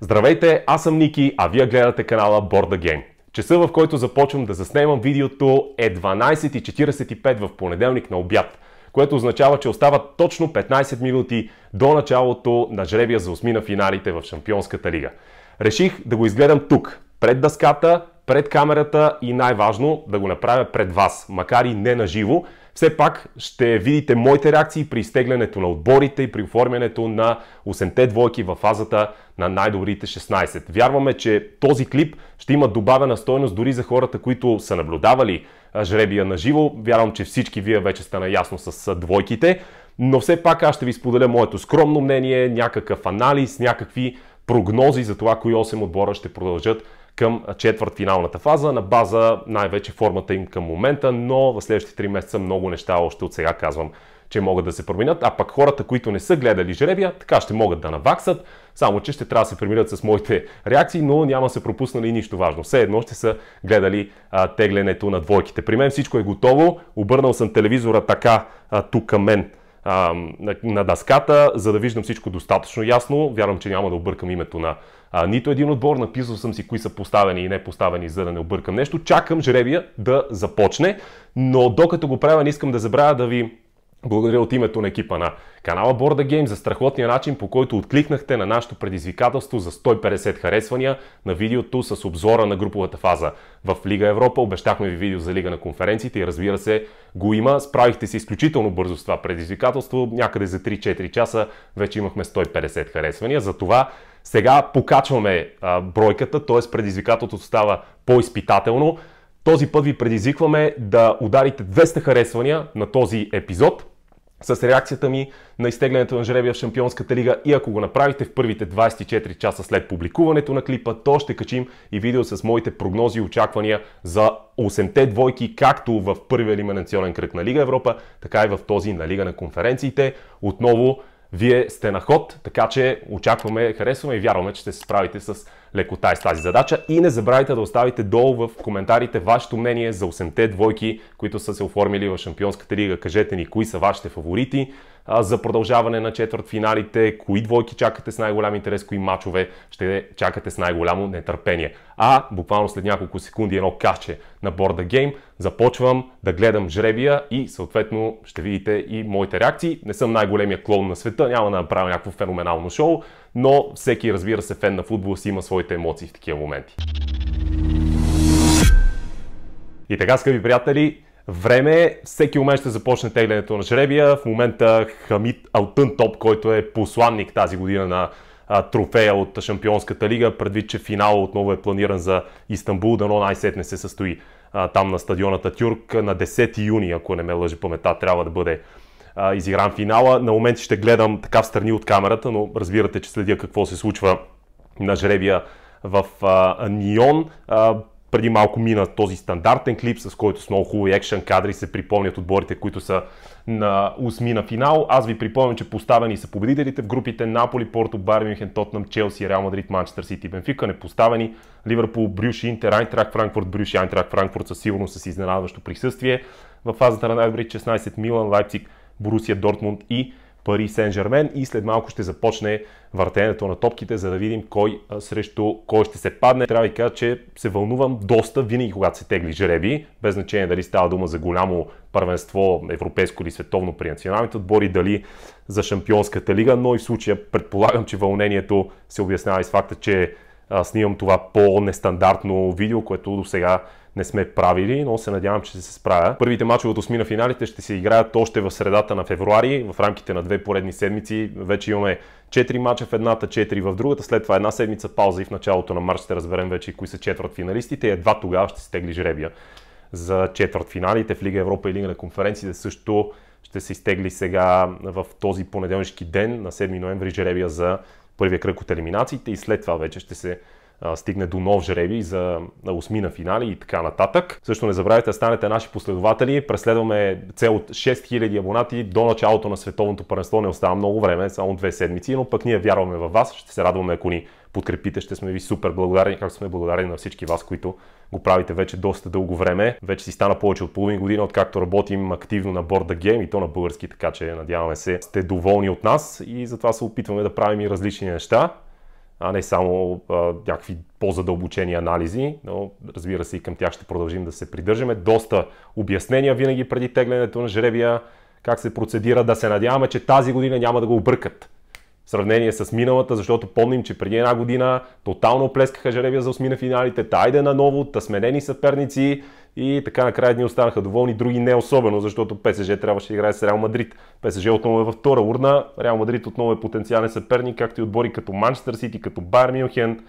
Здравейте, аз съм Ники, а вие гледате канала Borda Game. Часа в който започвам да заснемам видеото е 12.45 в понеделник на обяд, което означава, че остават точно 15 минути до началото на жребия за осми на финалите в Шампионската лига. Реших да го изгледам тук, пред дъската, пред камерата и най-важно да го направя пред вас, макар и не на живо, все пак ще видите моите реакции при изтеглянето на отборите и при оформянето на 8-те двойки в фазата на най-добрите 16. Вярваме, че този клип ще има добавена стойност дори за хората, които са наблюдавали жребия на живо. Вярвам, че всички вие вече сте наясно с двойките, но все пак аз ще ви споделя моето скромно мнение, някакъв анализ, някакви прогнози за това, кои 8 отбора ще продължат към четвъртфиналната фаза на база най-вече формата им към момента, но в следващите 3 месеца много неща още от сега казвам че могат да се променят, а пък хората, които не са гледали жребия, така ще могат да наваксат, само че ще трябва да се примирят с моите реакции, но няма се пропуснали нищо важно. Все едно ще са гледали а, теглянето на двойките. При мен всичко е готово, обърнал съм телевизора така а, тук към мен а, на, на дъската, за да виждам всичко достатъчно ясно. Вярвам, че няма да объркам името на а, нито един отбор, написал съм си кои са поставени и не поставени, за да не объркам нещо. Чакам жребия да започне, но докато го правя, не искам да забравя да ви благодаря от името на екипа на канала Борда Game за страхотния начин, по който откликнахте на нашето предизвикателство за 150 харесвания на видеото с обзора на груповата фаза в Лига Европа. Обещахме ви видео за Лига на конференциите и разбира се го има. Справихте се изключително бързо с това предизвикателство. Някъде за 3-4 часа вече имахме 150 харесвания. Затова сега покачваме а, бройката, т.е. предизвикателството става по-изпитателно. Този път ви предизвикваме да ударите 200 харесвания на този епизод – с реакцията ми на изтеглянето на жребия в Шампионската лига и ако го направите в първите 24 часа след публикуването на клипа, то ще качим и видео с моите прогнози и очаквания за 8-те двойки, както в първия елиминационен кръг на Лига Европа, така и в този на Лига на конференциите. Отново вие сте на ход, така че очакваме, харесваме и вярваме, че ще се справите с лекота и с тази задача. И не забравяйте да оставите долу в коментарите вашето мнение за 8-те двойки, които са се оформили в Шампионската лига. Кажете ни кои са вашите фаворити, за продължаване на четвърт финалите, кои двойки чакате с най-голям интерес, кои мачове ще чакате с най-голямо нетърпение. А буквално след няколко секунди едно каче на борда гейм, започвам да гледам жребия и съответно ще видите и моите реакции. Не съм най-големия клоун на света, няма да направя някакво феноменално шоу, но всеки разбира се фен на футбол си има своите емоции в такива моменти. И така, скъпи приятели, време. Е, всеки момент ще започне теглянето на жребия. В момента Хамид Алтън Топ, който е посланник тази година на трофея от Шампионската лига, предвид, че финал отново е планиран за Истанбул, дано най-сетне се състои там на стадионата Тюрк на 10 юни, ако не ме лъжи памета, трябва да бъде изигран финала. На момент ще гледам така в страни от камерата, но разбирате, че следя какво се случва на жребия в Нион преди малко мина този стандартен клип, с който с много хубави екшен кадри се припомнят отборите, които са на усми на финал. Аз ви припомням, че поставени са победителите в групите Наполи, Порто, Бар Мюнхен, Тотнам, Челси, Реал Мадрид, Манчестър Сити, Бенфика, Поставени. Ливърпул, Брюш, Интер, Айнтрак, Франкфурт, Брюш Айнтрак, Франкфурт със сигурност с изненадващо присъствие. В фазата на най-добри 16 Милан, Лайпциг, Борусия, Дортмунд и Пари Сен Жермен и след малко ще започне въртенето на топките, за да видим кой срещу кой ще се падне. Трябва да ви кажа, че се вълнувам доста винаги, когато се тегли жреби, без значение дали става дума за голямо първенство, европейско или световно при националните отбори, дали за Шампионската лига, но и в случая предполагам, че вълнението се обяснява и с факта, че снимам това по-нестандартно видео, което до сега не сме правили, но се надявам, че ще се справя. Първите мачове от осми на финалите ще се играят още в средата на февруари, в рамките на две поредни седмици. Вече имаме 4 мача в едната, 4 в другата, след това една седмица пауза и в началото на март ще разберем вече кои са четвърт финалистите и едва тогава ще стегли жребия за четвърт финалите в Лига Европа и Лига на конференциите също ще се изтегли сега в този понеделнишки ден на 7 ноември жребия за първия кръг от елиминациите и след това вече ще се стигне до нов жреби за на финали и така нататък. Също не забравяйте да станете наши последователи. Преследваме цел от 6000 абонати до началото на световното първенство. Не остава много време, само две седмици, но пък ние вярваме във вас. Ще се радваме, ако ни подкрепите, ще сме ви супер благодарни, както сме благодарни на всички вас, които го правите вече доста дълго време. Вече си стана повече от половин година, откакто работим активно на Board Game и то на български, така че надяваме се сте доволни от нас и затова се опитваме да правим и различни неща а не само а, някакви по-задълбочени анализи, но разбира се и към тях ще продължим да се придържаме. Доста обяснения винаги преди теглянето на жребия, как се процедира, да се надяваме, че тази година няма да го объркат в сравнение с миналата, защото помним, че преди една година тотално плескаха жеребия за на финалите, тайде наново, ново, тъсменени съперници и така накрая дни останаха доволни, други не особено, защото ПСЖ трябваше да играе с Реал Мадрид. ПСЖ отново е във втора урна, Реал Мадрид отново е потенциален съперник, както и отбори като Манчестър Сити, като Байер Мюнхен,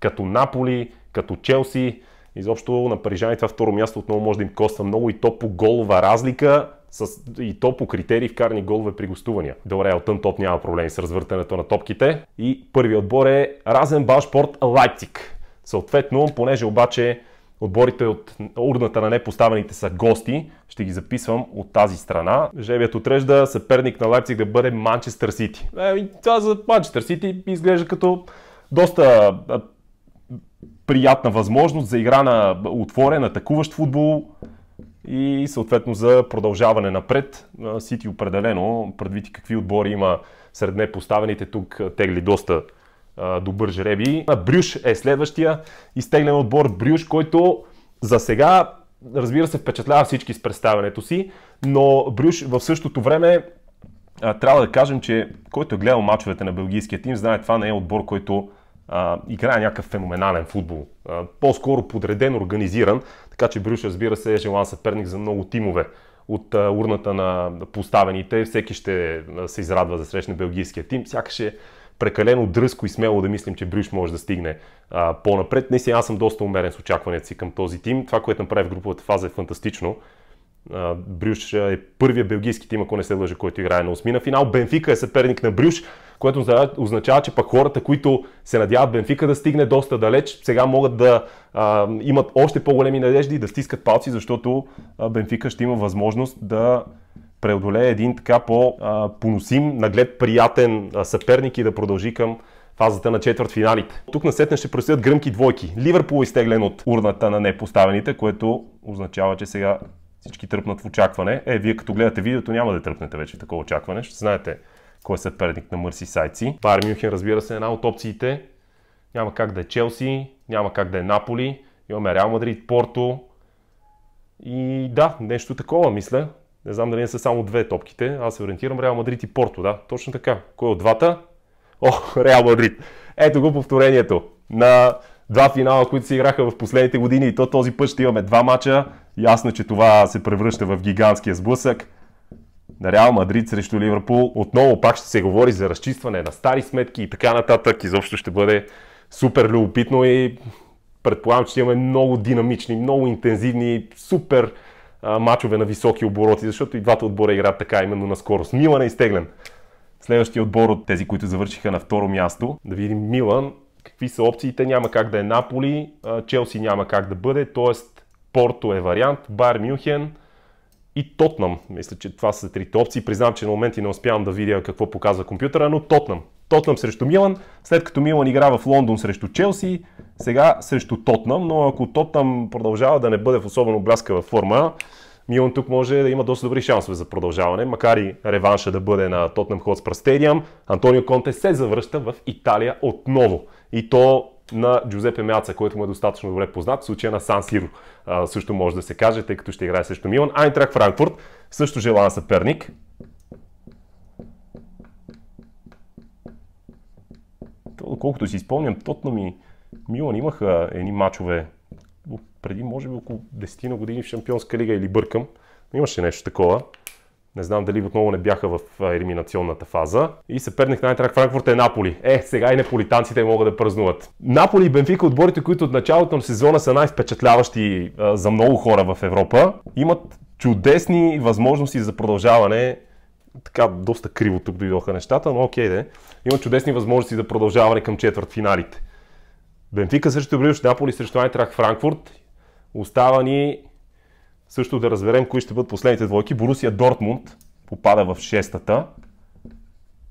като Наполи, като Челси. Изобщо на парижани това второ място отново може да им коства много и то по голова разлика. С, и то по критерии вкарани голове при гостувания. Добре, от топ няма проблеми с развъртането на топките. И първият отбор е Разен Башпорт Лайпциг. Съответно, понеже обаче отборите от урната на непоставените са гости, ще ги записвам от тази страна. Жебият отрежда съперник на Лайпциг да бъде Манчестър Сити. Е, това за Манчестър Сити изглежда като доста приятна възможност за игра на отворен, атакуващ футбол, и съответно за продължаване напред. Сити определено, предвид какви отбори има сред непоставените тук, тегли доста а, добър жреби. Брюш е следващия изтеглен отбор. Брюш, който за сега, разбира се, впечатлява всички с представянето си, но Брюш в същото време а, трябва да кажем, че който е гледал мачовете на белгийския тим, знае това не е отбор, който а, играе някакъв феноменален футбол. А, по-скоро подреден, организиран. Така че Брюш, разбира се, е желан съперник за много тимове от урната на поставените. Всеки ще се израдва за срещне белгийския тим. Сякаш е прекалено дръзко и смело да мислим, че Брюш може да стигне а, по-напред. си, аз съм доста умерен с очакването си към този тим. Това, което направи в груповата фаза е фантастично. Брюш е първия белгийски тим, ако не се лъжа, който играе на осми на финал. Бенфика е съперник на Брюш, което означава, че пък хората, които се надяват Бенфика да стигне доста далеч, сега могат да а, имат още по-големи надежди и да стискат палци, защото а, Бенфика ще има възможност да преодолее един така по-поносим, наглед приятен съперник и да продължи към фазата на четвърт финалите. Тук сетна ще предстоят гръмки двойки. Ливърпул е изтеглен от урната на непоставените, което означава, че сега всички тръпнат в очакване. Е, вие като гледате видеото няма да тръпнете вече такова очакване. Ще знаете кой е съперник на Мърси Сайци. Байер Мюнхен, разбира се, е една от опциите. Няма как да е Челси, няма как да е Наполи. Имаме Реал Мадрид, Порто. И да, нещо такова, мисля. Не знам дали не са само две топките. Аз се ориентирам Реал Мадрид и Порто, да. Точно така. Кой от двата? О, Реал Мадрид. Ето го повторението на два финала, които се играха в последните години. И то този път ще имаме два мача Ясно, че това се превръща в гигантския сблъсък. На Реал Мадрид срещу Ливърпул отново пак ще се говори за разчистване на стари сметки и така нататък. Изобщо ще бъде супер любопитно и предполагам, че имаме много динамични, много интензивни, супер мачове на високи обороти, защото и двата отбора играят така именно на скорост. Милан е изтеглен. Следващия отбор от тези, които завършиха на второ място, да видим Милан, какви са опциите, няма как да е Наполи, Челси няма как да бъде, т.е. Порто е вариант, Байер Мюнхен и Тотнам. Мисля, че това са трите опции. Признавам, че на моменти не успявам да видя какво показва компютъра, но Тотнам. Тотнам срещу Милан, след като Милан игра в Лондон срещу Челси, сега срещу Тотнам, но ако Тотнам продължава да не бъде в особено бляскава форма, Милан тук може да има доста добри шансове за продължаване, макар и реванша да бъде на Тотнам Хотспър Стадиум. Антонио Конте се завръща в Италия отново. И то на Джузепе Мяца, който му е достатъчно добре познат, в случая на Сан Сиро. Също може да се каже, тъй като ще играе срещу Милан. Айнтрак Франкфурт, също желан съперник. То, колкото си спомням, тотно ми Милан имаха едни мачове преди, може би, около 10 на години в Шампионска лига или бъркам. Имаше нещо такова. Не знам дали отново не бяха в елиминационната фаза. И се перних на Айнтрак Франкфурт е Наполи. Е, сега и неполитанците могат да празнуват. Наполи и Бенфика, отборите, които от началото на сезона са най-впечатляващи за много хора в Европа, имат чудесни възможности за продължаване така доста криво тук дойдоха нещата, но окей де. Имат чудесни възможности за продължаване към четвърт финалите. Бенфика също Брюш, Наполи срещу Айнтрах Франкфурт. Остава ни също да разберем кои ще бъдат последните двойки. Борусия Дортмунд попада в шестата.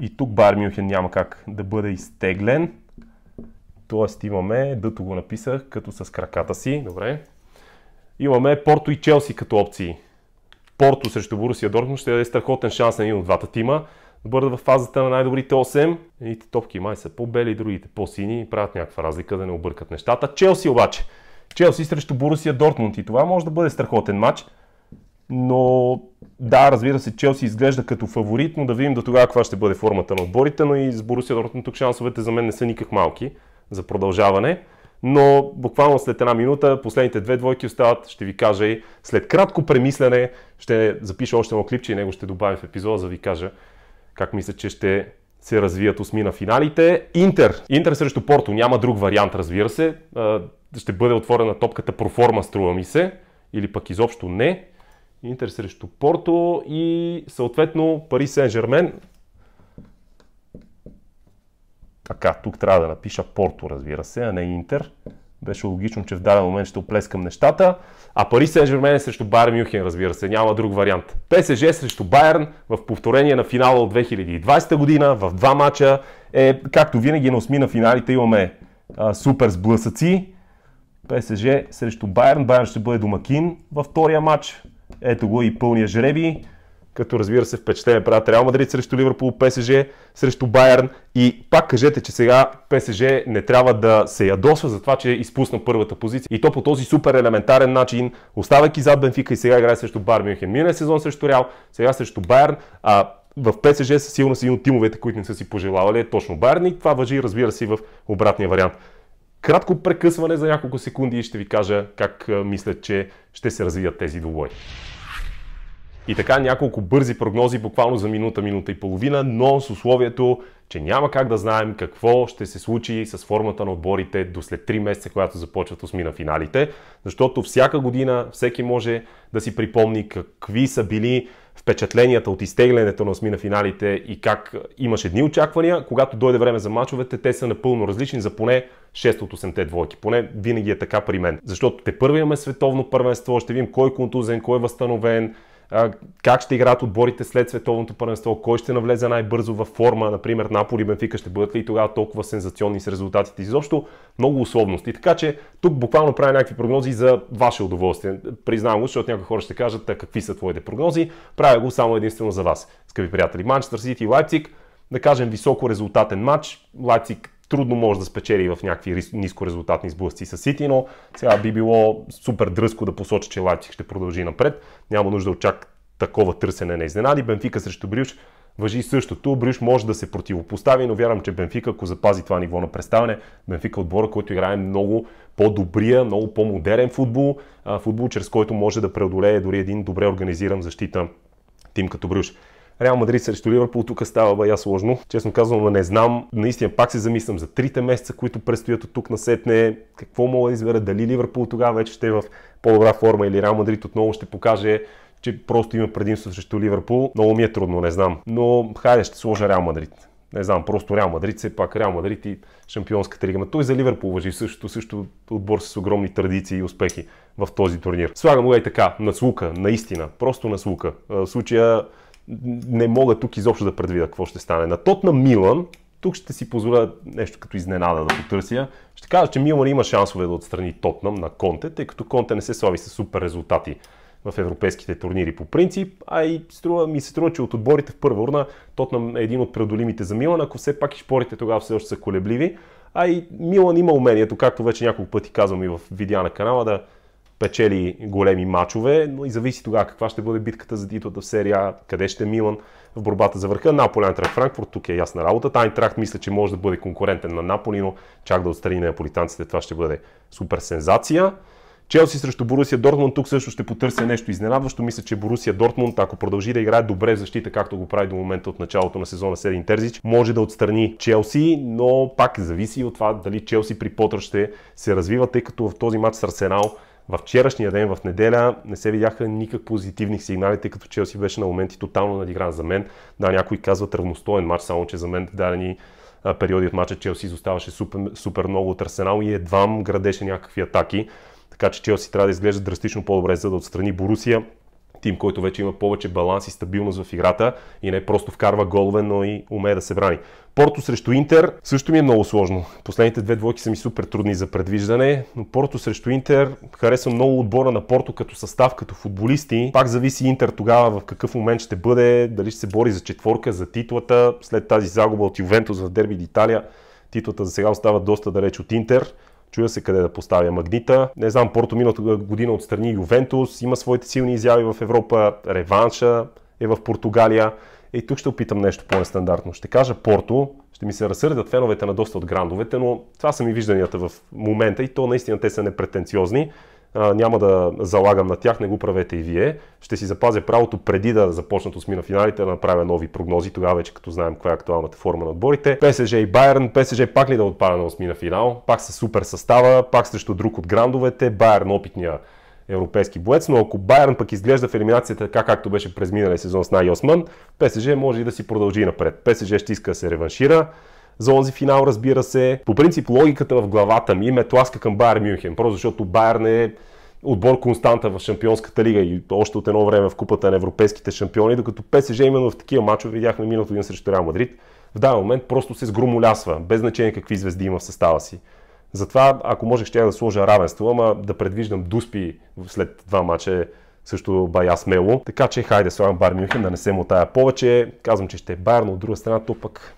И тук Бар Мюнхен няма как да бъде изтеглен. Тоест имаме, дъто го написах, като с краката си. Добре. Имаме Порто и Челси като опции. Порто срещу Борусия Дортмунд ще даде страхотен шанс на един от двата тима да бъдат в фазата на най-добрите 8. Едните топки май са по-бели, другите по-сини, правят някаква разлика да не объркат нещата. Челси обаче Челси срещу Борусия Дортмунд и това може да бъде страхотен матч. Но да, разбира се, Челси изглежда като фаворит, но да видим до тогава каква ще бъде формата на отборите, но и с Борусия Дортмунд тук шансовете за мен не са никак малки за продължаване. Но буквално след една минута последните две двойки остават, ще ви кажа и след кратко премислене ще запиша още едно клипче и него ще добавим в епизода, за да ви кажа как мисля, че ще се развият осми на финалите. Интер. Интер срещу Порто. Няма друг вариант, разбира се ще бъде отворена топката проформа, струва ми се, или пък изобщо не. Интер срещу Порто и съответно Пари Сен Жермен. Така, тук трябва да напиша Порто, разбира се, а не Интер. Беше логично, че в даден момент ще оплескам нещата. А Пари Сен Жермен е срещу Байер Мюхен, разбира се, няма друг вариант. ПСЖ срещу Байерн в повторение на финала от 2020 година в два мача е, както винаги на осми на финалите имаме а, супер сблъсъци ПСЖ срещу Байерн. Байерн ще бъде домакин във втория матч. Ето го и пълния жреби. Като разбира се впечатление правят Реал Мадрид срещу Ливърпул, ПСЖ срещу Байерн. И пак кажете, че сега ПСЖ не трябва да се ядосва за това, че е изпусна първата позиция. И то по този супер елементарен начин, оставайки зад Бенфика и сега играе срещу Бар Мюнхен. Миналия сезон срещу Реал, сега срещу Байерн. А в ПСЖ със сигурност един от тимовете, които не са си пожелавали, е точно Байерн и това въжи, разбира се, и в обратния вариант. Кратко прекъсване за няколко секунди и ще ви кажа как мисля, че ще се развият тези двубой. И така няколко бързи прогнози, буквално за минута, минута и половина, но с условието, че няма как да знаем какво ще се случи с формата на отборите до след 3 месеца, когато започват осми на финалите, защото всяка година всеки може да си припомни какви са били впечатленията от изтеглянето на на финалите и как имаш едни очаквания, когато дойде време за мачовете, те са напълно различни за поне 6 от 8-те двойки. Поне винаги е така при мен. Защото те първи имаме световно първенство, ще видим кой е контузен, кой е възстановен, как ще играят отборите след световното първенство, кой ще навлезе най-бързо във форма, например Наполи, Бенфика ще бъдат ли и тогава толкова сензационни с резултатите. Изобщо много условности. Така че тук буквално правя някакви прогнози за ваше удоволствие. Признавам го, защото някои хора ще кажат какви са твоите прогнози. Правя го само единствено за вас, скъпи приятели. Манчестър Сити и Лайпциг, да кажем високо резултатен матч. Лайпциг трудно може да спечели в някакви нискорезултатни сблъсъци с Сити, но сега би било супер дръско да посочи, че Лайпциг ще продължи напред. Няма нужда от чак такова търсене на изненади. Бенфика срещу Брюш въжи същото. Брюш може да се противопостави, но вярвам, че Бенфика, ако запази това ниво на представяне, Бенфика е отбора, който играе много по-добрия, много по-модерен футбол, футбол, чрез който може да преодолее дори един добре организиран защита тим като Брюш. Реал Мадрид срещу Ливърпул тук става бая сложно. Честно казвам, не знам. Наистина пак се замислям за трите месеца, които предстоят от тук насетне. Какво мога да избера? Дали Ливърпул тогава вече ще е в по-добра форма или Реал Мадрид отново ще покаже че просто има предимство срещу Ливърпул. Много ми е трудно, не знам. Но хайде, ще сложа Реал Мадрид. Не знам, просто Реал Мадрид, все пак Реал Мадрид и Шампионската лига. Но той за Ливърпул въжи също, също отбор с огромни традиции и успехи в този турнир. Слагам го и така, на слука, наистина, просто на слука. В случая не мога тук изобщо да предвида какво ще стане. На тот на Милан, тук ще си позволя нещо като изненада да потърся. Ще кажа, че Милан има шансове да отстрани Тотнам на Конте, тъй като Конте не се слави с супер резултати в европейските турнири по принцип, а и струва, ми се струва, че от отборите в първа урна Тотнам е един от преодолимите за Милан, ако все пак и шпорите тогава все още са колебливи. А и Милан има умението, както вече няколко пъти казвам и в видеа на канала, да спечели големи мачове, но и зависи тогава каква ще бъде битката за титлата в серия, къде ще е Милан в борбата за върха. Наполи, Айнтрахт, Франкфурт, тук е ясна работа. Айнтрахт мисля, че може да бъде конкурентен на Наполи, но чак да отстрани на наполитанците, това ще бъде супер сензация. Челси срещу Борусия Дортмунд, тук също ще потърся нещо изненадващо. Мисля, че Борусия Дортмунд, ако продължи да играе добре в защита, както го прави до момента от началото на сезона 7 Терзич, може да отстрани Челси, но пак зависи от това дали Челси при Потър ще се развива, тъй като в този матч с Арсенал във вчерашния ден, в неделя, не се видяха никак позитивни сигнали, тъй като Челси беше на моменти тотално надигран за мен. Да, някои казват равностоен матч, само че за мен в дадени периоди от матча Челси изоставаше супер, супер много от Арсенал и едвам градеше някакви атаки. Така че Челси трябва да изглежда драстично по-добре, за да отстрани Борусия тим, който вече има повече баланс и стабилност в играта и не просто вкарва голове, но и умее да се брани. Порто срещу Интер също ми е много сложно. Последните две двойки са ми супер трудни за предвиждане, но Порто срещу Интер харесва много отбора на Порто като състав, като футболисти. Пак зависи Интер тогава в какъв момент ще бъде, дали ще се бори за четворка, за титлата, след тази загуба от Ювентус в Дерби Италия. Титлата за сега остава доста далеч от Интер. Чуя се къде да поставя магнита. Не знам, Порто миналата година отстрани Ювентус, има своите силни изяви в Европа, реванша е в Португалия. И тук ще опитам нещо по-нестандартно. Ще кажа Порто, ще ми се разсърдят феновете на доста от грандовете, но това са ми вижданията в момента и то наистина те са непретенциозни няма да залагам на тях, не го правете и вие. Ще си запазя правото преди да започнат осми на финалите да направя нови прогнози, тогава вече като знаем каква е актуалната форма на отборите. ПСЖ и Байерн, ПСЖ пак ли да отпада на осми на финал, пак са супер състава, пак срещу друг от грандовете, Байерн опитния европейски боец, но ако Байерн пък изглежда в елиминацията така както беше през миналия сезон с най-Осман, ПСЖ може и да си продължи напред. ПСЖ ще иска да се реваншира, за онзи финал, разбира се. По принцип, логиката в главата ми ме тласка към Байер Мюнхен, просто защото Байерн е отбор константа в Шампионската лига и още от едно време в Купата на европейските шампиони, докато ПСЖ именно в такива мачове видяхме миналото един срещу Реал Мадрид, в даден момент просто се сгромолясва, без значение какви звезди има в състава си. Затова, ако можех, ще я да сложа равенство, ама да предвиждам дуспи след два мача е също бая смело. Така че хайде, слагам Бар Мюнхен да не се мотая повече. Казвам, че ще е Байер, но от друга страна то пък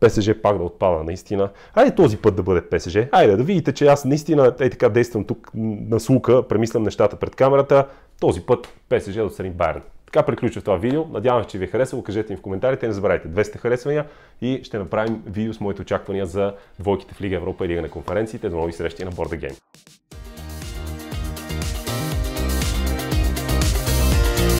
ПСЖ пак да отпада наистина. Айде този път да бъде ПСЖ. Айде да видите, че аз наистина е така действам тук на слука, премислям нещата пред камерата. Този път ПСЖ да отстрани Байерн. Така приключва това видео. Надявам се, че ви е харесало. Кажете им в коментарите. Не забравяйте 200 харесвания и ще направим видео с моите очаквания за двойките в Лига Европа и Лига на конференциите. До нови срещи на Борда Гейм.